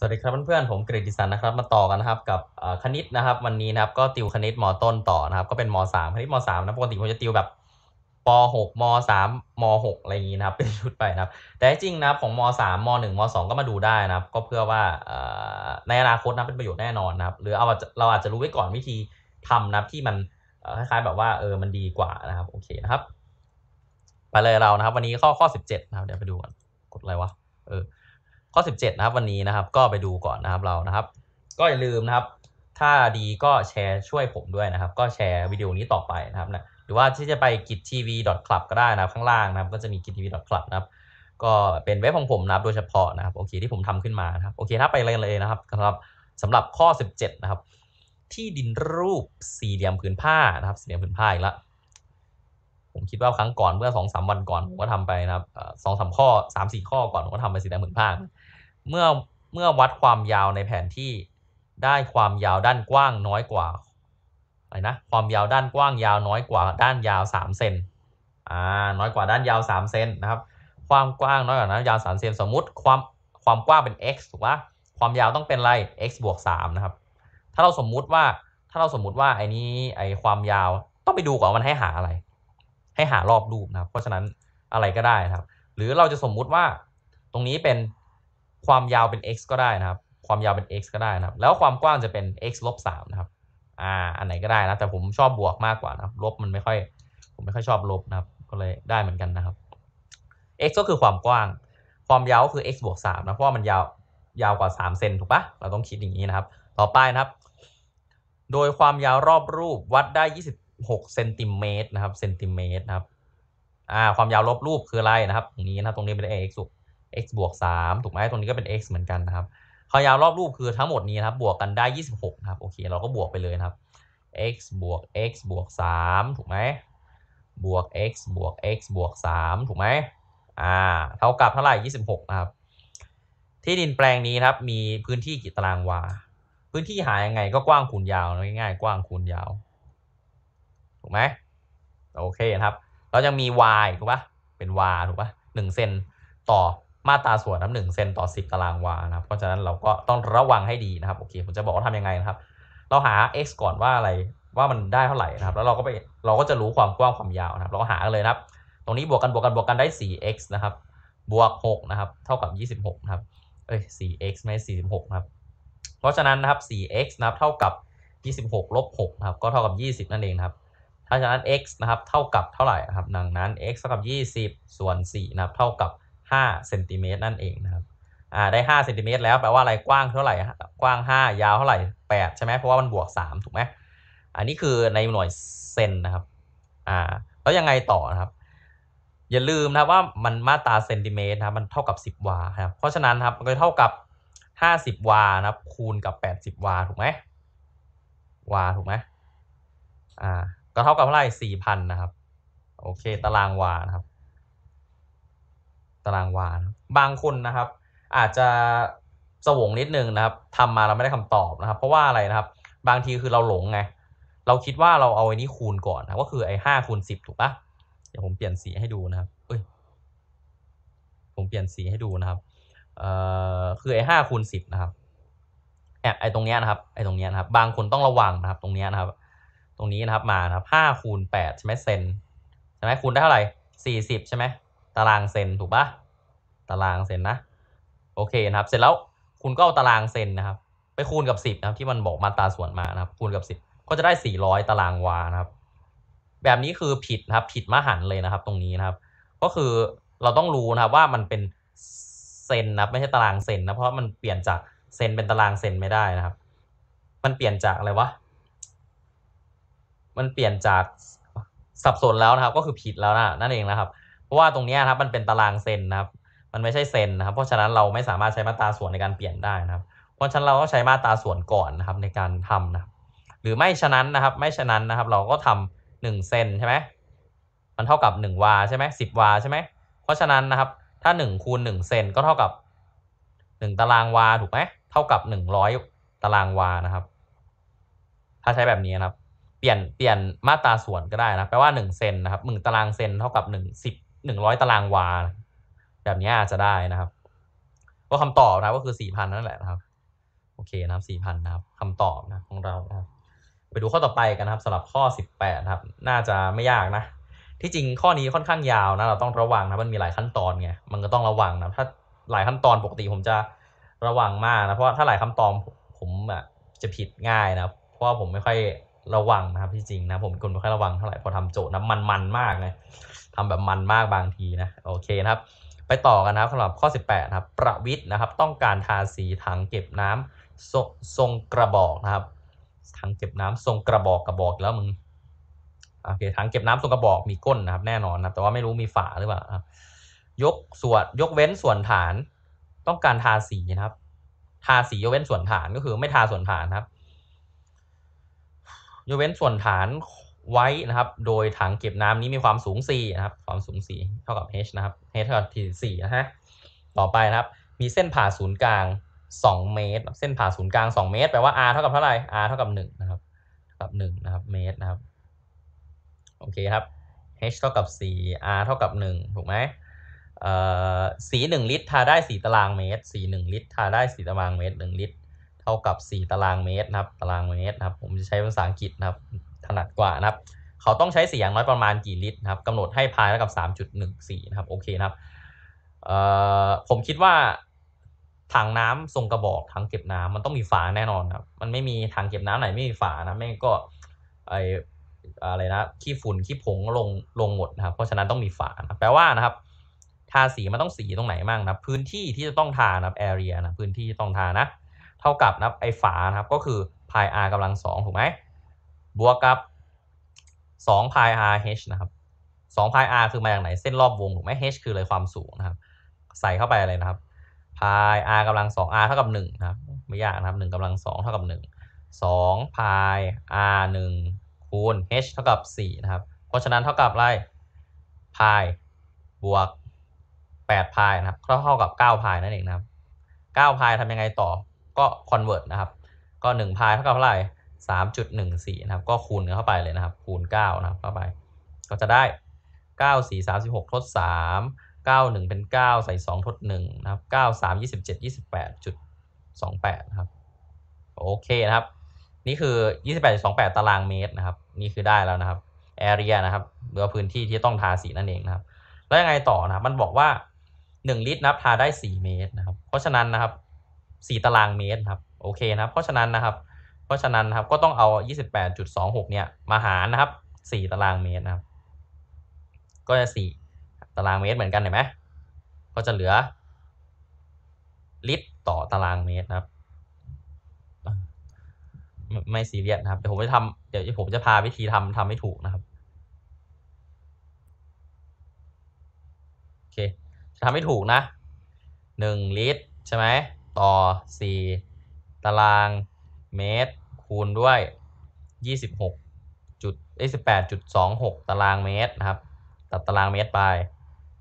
สวัสดีครับเพื่อนๆผมกฤติสันนะครับมาต่อกันนะครับ กับคณิตนะครับ วันนี้นะครับ ก็ติวคณิตมต้นต่อนะครับ ก็เป็นมสามคณิตมสามนะปกติผมจะติวแบบปหกมสามมหกอะไรอย่างงี้นะครับ เป็นชุดไปนะครับ แต่จริงนะครับของมสามมหนึ่งมสองก็มาดูได้นะครับ ก็เพื่อว่าในอนาคตนะเป็นประโยชน์แน่นอนนะครับ หรือเอาเราอาจจะรู้ไว้ก่อนวิธีทำนะที่มันคล้ายๆแบบว่าเออมันดีกว่านะครับโอเคนะครับ ไปเลยเรานะครับวันนี้ข้อข้อสิบเจ็ดนะครับเดี๋ยวไปดูกันกดอะไรวะเออข้อ 17 นะครับวันนี้นะครับก็ไปดูก่อนนะครับเรานะครับ ก็อย่าลืมนะครับ ถ้าดีก็แชร์ช่วยผมด้วยนะครับ ก็แชร์วิดีโอนี้ต่อไปนะครับนะหรือว่าที่จะไปกิจทีวี c l u b ก็ได้นะข้างล่างนะครับ ก็จะมีกิจทีวี c l u b นะครับก็เป็นเว็บของผมนะครับ โดยเฉพาะนะครับโอเคที่ผมทำขึ้นมานะครับโอเค ถ้าไปเลยนะครับสำหรับสาหรับข้อ17นะครับที่ดินรูปสี่เหลี่ยมผืนผ้านะครับสี่เหลี่ยมผืนผ้าอีกแล้วผมคิดว่าครั้งก่อนเมื่อสองสามวันก่อนผมก็ทำไปนะครับสองสามข้อสามสี่ข้อก่อนผมก็ทำไปสี่แสนหมื่นภาคเมื่อเมื่อวัดความยาวในแผนที่ได้ความยาวด้านกว้างน้อยกว่าอะไรนะความยาวด้านกว้างยาวน้อยกว่าด้านยาวสามเซนอ่าน้อยกว่าด้านยาวสามเซนนะครับ ความกว้างน้อยกว่าด้านยาวสามเซนสมมุติความความกว้างเป็น x ถูกปะความยาวต้องเป็นอะไร x บวกสามนะครับ ถ้าเราสมมุติว่าถ้าเราสมมุติว่าไอ้นี้ไอ้ความยาวต้องไปดูก่อนมันให้หาอะไรให้หารอบรูปนะครับ เพราะฉะนั้นอะไรก็ได้นะครับ หรือเราจะสมมุติว่าตรงนี้เป็นความยาวเป็น x ก็ได้นะครับ ความยาวเป็น x ก็ได้นะครับ แล้วความกว้างจะเป็น x ลบสามนะครับ อ่า อันไหนก็ได้นะ แต่ผมชอบบวกมากกว่านะครับ ลบมันไม่ค่อย ผมไม่ค่อยชอบลบนะครับ ก็เลยได้เหมือนกันนะครับ x ก็คือความกว้าง ความยาวก็คือ x บวก3นะ เพราะว่ามันยาว ยาวกว่า 3 เซนถูกปะเราต้องคิดอย่างนี้นะครับ ต่อไปนะครับ โดยความยาวรอบรูปวัดได้หกเซนติเมตรนะครับเซนติเมตรนะครับอ่าความยาวลบรูปคืออะไรนะครับ ตรงนี้นะรตรงนี้ เป็น x x บวกสามถูกไหมตรงนี้ก็เป็น x เหมือนกันนะครับความยาวรอบรูปคือทั้งหมดนี้นะครับ บวกกันได้ยี่สิบหกครับโอเคเราก็บวกไปเลยนะครับ x บวก x บวกสามถูกไหมบวก x บวก x บวกสามถูกไหมอ่าเท่ากับเท่าไหร่สิบนะครับที่ดินแปลงนี้ครับมีพื้นที่กี่ตารางวาพื้นที่หายังไงก็กว้าง คูณยาวง่ายๆกว้างคูณยาวถูกไหมโอเคนะครับแล้วยังมี y ถูกปะเป็น y ถูกปะหนึ่งเซนต่อมาตราส่วนน้ำหนึ่งเซนต่อ 10ตารางวานะครับ เพราะฉะนั้นเราก็ต้องระวังให้ดีนะครับโอเคผมจะบอกว่าทำยังไงนะครับ เราหา x ก่อนว่าอะไรว่ามันได้เท่าไหร่นะครับแล้วเราก็ไปเราก็จะรู้ความกว้างความยาวนะครับเราก็หาเลยนะครับ ตรงนี้บวกกันบวกกันบวกกันได้ 4x นะครับบวก6นะครับ เท่ากับ 26นะครับเอ้ย 4x ไม่46นะครับ เพราะฉะนั้นนะครับ 4x นะครับเท่ากับ26ลบ6นะครับก็เท่ากับ 20นั่นเองครับเพราะฉะนั้น x นะครับ เท่ากับเท่าไหร่นะครับ ดังนั้น x เท่ากับ20ส่วน4นะครับ เท่ากับ5เซนติเมตรนั่นเองนะครับอ่าได้5เซนติเมตรแล้วแปลว่าอะไร กว้างเท่าไหร่ กว้าง 5ยาวเท่าไหร่8ใช่ไหม เพราะว่ามันบวก3ถูกไหมอันนี้คือในหน่วยเซนนะครับอ่าแล้วยังไงต่อนะครับ อย่าลืมนะว่ามันมาตราเซนติเมตรนะครับมันเท่ากับ 10วาครับ เพราะฉะนั้นครับ มันก็เท่ากับ50วานะครับ คูณกับ 80 วาถูกไหมวาถูกไหมอ่าก็เท่ากับเท่าไหร่สี่พันนะครับ โอเคตารางวานะครับตารางวานะบางคนนะครับ อาจจะสวงนิดนึงนะครับ ทำมาเราไม่ได้คำตอบนะครับ เพราะว่าอะไรนะครับ บางทีคือเราหลงไงเราคิดว่าเราเอาไอ้นี้คูณก่อนนะก็คือไอ้ห้าคูณสิบถูกปะเดี๋ยวผมเปลี่ยนสีให้ดูนะครับ เอ้ยผมเปลี่ยนสีให้ดูนะครับ เอ่อคือไอ้ห้าคูณสิบนะครับแอบไอ้ตรงเนี้ยนะครับ ไอ้ตรงเนี้ยนะครับ บางคนต้องระวังนะครับ ตรงเนี้ยนะครับตรงนี้นะครับมานะครับห้าคูณแปดใช่ไหมเซนใช่ไหมคูณได้เท่าไหร่สี่สิบใช่ไหมตารางเซนถูกปะตารางเซนนะ โอเคนะครับ เสร็จแล้วคุณก็เอาตารางเซนนะครับ ไปคูณกับสิบนะครับ ที่มันบอกมาตราส่วนมานะครับ คูณกับสิบก็จะได้สี่ร้อยตารางวานะครับ แบบนี้คือผิดนะครับ ผิดมหันเลยนะครับตรงนี้นะครับ ก็คือเราต้องรู้นะครับว่ามันเป็นเซนนะไม่ใช่ตารางเซนนะเพราะมันเปลี่ยนจากเซนเป็นตารางเซนไม่ได้นะครับ มันเปลี่ยนจากอะไรวะมันเปลี่ยนจากสับสนแล้วนะครับ ก็คือผิดแล้วนะนั่นเองนะครับเพราะว่าตรงนี้นะครับมันเป็นตารางเซนนะครับ มันไม่ใช่เซนนะครับ เพราะฉะนั้นเราไม่สามารถใช้มาตราส่วนในการเปลี่ยนได้นะครับ เพราะฉะนั้นเราก็ใช้มาตราส่วนก่อนนะครับในการทำนะครับหรือไม่ฉะนั้นนะครับ ไม่ฉะนั้นนะครับ เราก็ทำ1เซนใช่ไหมมันเท่ากับ 1วาใช่ไหมสิบวาใช่ไหมเพราะฉะนั้นนะครับ ถ้า1คูณ1เซนก็เท่ากับ 1 ตารางวาถูกไหมเท่ากับ 100 ตารางวานะครับ ถ้าใช้แบบนี้นะครับเปลี่ยนเปลี่ยนมาตราส่วนก็ได้นะแปลว่าหนึ่งเซนนะครับหนึ่งตารางเซนเท่ากับหนึ่งสิบหนึ่งร้อยตารางวาแบบนี้อาจจะได้นะครับก็คำตอบนะก็คือสี่พันนั่นแหละนะครับ โอเคนะครับสี่พันนะครับคำตอบนะ ของเรานะครับ ไปดูข้อต่อไปกันนะครับสำหรับข้อสิบแปดครับ น่าจะไม่ยากนะ ที่จริงข้อนี้ค่อนข้างยาวนะเราต้องระวังนะมันมีหลายขั้นตอนไงมันก็ต้องระวังนะถ้าหลายขั้นตอนปกติผมจะระวังมากนะเพราะถ้าหลายคำตอบผมอ่ะจะผิดง่ายนะเพราะว่าผมไม่ค่อยระวังนะครับที่จริงนะผมเป็นคนไม่ค่อยระวังเท่าไหร่พอทำโจทย้นะมันมันมากลยทำแบบมันมากบางทีนะ โอเคนะครับ ไปต่อกันนะครับสำหรับข้อ 18นะครับ ประวิทย์นะครับ ต้องการทาสีถังเก็บน้ำทรงกระบอกนะครับถังเก็บน้ำทรงกระบอกกระบอกแล้วมึงโอเคถังเก็บน้ำทรงกระบอกมีก้นนะครับ แน่นอนนะแต่ว่าไม่รู้มีฝาหรือเปล่ายกส่วนยกเว้นส่วนฐาน ต้องการทาสีนะครับ ทาสียกเว้นส่วนฐานก็คือ ไม่ทาส่วนฐานครับยกเว้นส่วนฐานไว้นะครับ โดยถังเก็บน้ำนี้มีความสูง4นะครับ ความสูง4เท่ากับ h นะครับ h เท่ากับี่นะฮะ ต่อไปนะครับ มีเส้นผ่าศูนย์กลาง 2 เมตร เส้นผ่าศูนย์กลาง 2 เมตร แปลว่า r เท่ากับเท่าไหร่ r เท่ากับ1นะครับ เท่ากับ1นะครับเมตรนะครับ โอเคครับ h เท่ากับ4 r เท่ากับ1ถูกไหม สี 1 ลิตรทาได้ 4ตารางเมตร สี1ลิตรทาได้4ตารางเมตร 1 ลิตรท่ากับ4ตารางเมตรนะครับ ตารางเมตรนะครับ ผมจะใช้ภาษาอังกฤษนะครับถนัดกว่านะครับ เขาต้องใช้เสียงน้อยประมาณกี่ลิตรนะครับกำหนดให้พายเท่ากับ3.14นะครับ โอเคนะครับผมคิดว่าถังน้ำทรงกระบอก ถังเก็บน้ำมันต้องมีฝาแน่นอนครับ มันไม่มีถังเก็บน้ำไหนไม่มีฝานะแม่งก็ไออะไรนะขี้ฝุ่นขี้ผงลงลงหมดนะครับ เพราะฉะนั้นต้องมีฝานะ แปลว่านะครับทาสีมันต้องสีตรงไหนบ้างนะ พื้นที่ที่จะต้องทานะแอเรียนะ พื้นที่ต้องทานะท่ากับนะครับไอฝานะครับก็คือ pi r กำลังสองถูกไหมบวกกับ2 pi r h นะครับ2 pi r คือมาจากไหนเส้นรอบวงถูกไหม h คือเลยความสูงนะครับใส่เข้าไปอะไรนะครับ pi r กำลังสอง r เท่ากับ1นะครับไม่ยากนะครับ1กำลังสองเท่ากับ 1 2 pi r 1คูณ h เท่ากับ4นะครับเพราะฉะนั้นเท่ากับอะไร pi บวก8 pi นะครับเท่ากับ9 pi นั่นเองนะครับ9 pi ทำยังไงต่อก็นเวิร์ตนะครับ ก็ 1 พายเท่ากับเท่าไหร่สามจุดหนึ่งสี่นะครับ ก็คูณเข้าไปเลยนะครับ คูณเก้านะครับเข้าไป ก็จะได้เก้าสี่สามสิบหกทดสามเก้าหนึ่งเป็นเก้าใส่สองทดหนึ่งนะครับเก้าสามยี่สิบเจ็ดยี่สิบแปดจุดสองแปดนะครับ โอเคนะครับ นี่คือยี่สิบแปดสองแปดตารางเมตรนะครับ นี่คือได้แล้วนะครับแอเรียนะครับ หรือพื้นที่ที่ต้องทาสีนั่นเองนะครับ แล้วยังไงต่อนะครับมันบอกว่าหนึ่งลิตรนะครับทาได้สี่เมตรนะครับ เพราะฉะนั้นนะครับสี่ตารางเมตรครับโอเคนะเพราะฉะนั้นนะครับ เพราะฉะนั้นนะครับ ก็ต้องเอา28.26เนี่ยมาหารนะครับสี่ตารางเมตรนะครับ ก็จะสี่ตารางเมตรเหมือนกันเห็นไหมก็จะเหลือ ลิตรต่อตารางเมตรนะครับไม่ซีเรียสนะครับเดี๋ยวผมจะทำเดี๋ยวผมจะพาวิธีทำทำให้ถูกนะครับโอเคจะทำให้ถูกนะหนึ่งลิตรใช่ไหมต่อ4ตารางเมตร คูณด้วย 26จุด18.26 ตารางเมตรนะครับตัดตารางเมตรไป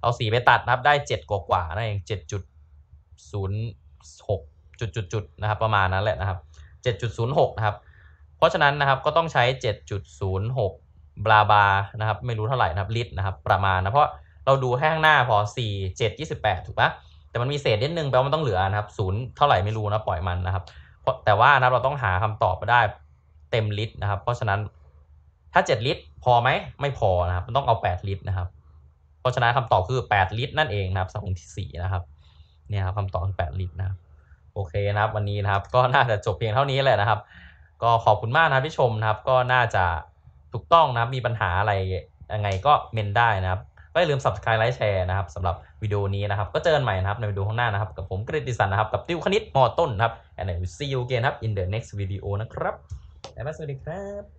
เอา 4 ไปตัดนะครับได้ 7 กว่ากว่านั่นเอง7.06จุดจุดจุดจุดนะครับประมาณนั้นแหละนะครับ7.06นะครับเพราะฉะนั้นนะครับก็ต้องใช้ 7.06 บลาบานะครับไม่รู้เท่าไหร่นะครับลิตรนะครับประมาณนะ เพราะเราดูแค่ข้างหน้าพอ 4 7 28ถูกปะแต่มันมีเศษนิดนึงแปลว่ามันต้องเหลือนะครับศูนย์เท่าไหร่ไม่รู้นะปล่อยมันนะครับ แต่ว่านะเราต้องหาคำตอบมาได้เต็มลิตรนะครับ เพราะฉะนั้นถ้าเจ็ดลิตรพอไหมไม่พอนะครับ มันต้องเอาแปดลิตรนะครับเพราะฉะนั้นคำตอบคือแปดลิตรนั่นเองนะครับสองที่สี่นะครับ เนี่ยครับคำตอบคือดลิตรนะโอเคนะครับ วันนี้นะครับ ก็น่าจะจบเพียงเท่านี้แหละนะครับ ก็ขอบคุณมากนะพี่ชมนะครับ ก็น่าจะถูกต้องนะครับมีปัญหาอะไรยังไงก็เมนได้นะครับ็อย่าลืม subscribe ไลค์แชร์นะครับสำหรับวิดีโอนี้นะครับ ก็เจอกันใหม่นะครับ ในวิดีโอข้างหน้านะครับ กับผมกฤติสันนะครับ กับติวคณิตมอต้นนะครับ and I will see you again ครับ in the next video นะครับแล้วสวัสดีครับ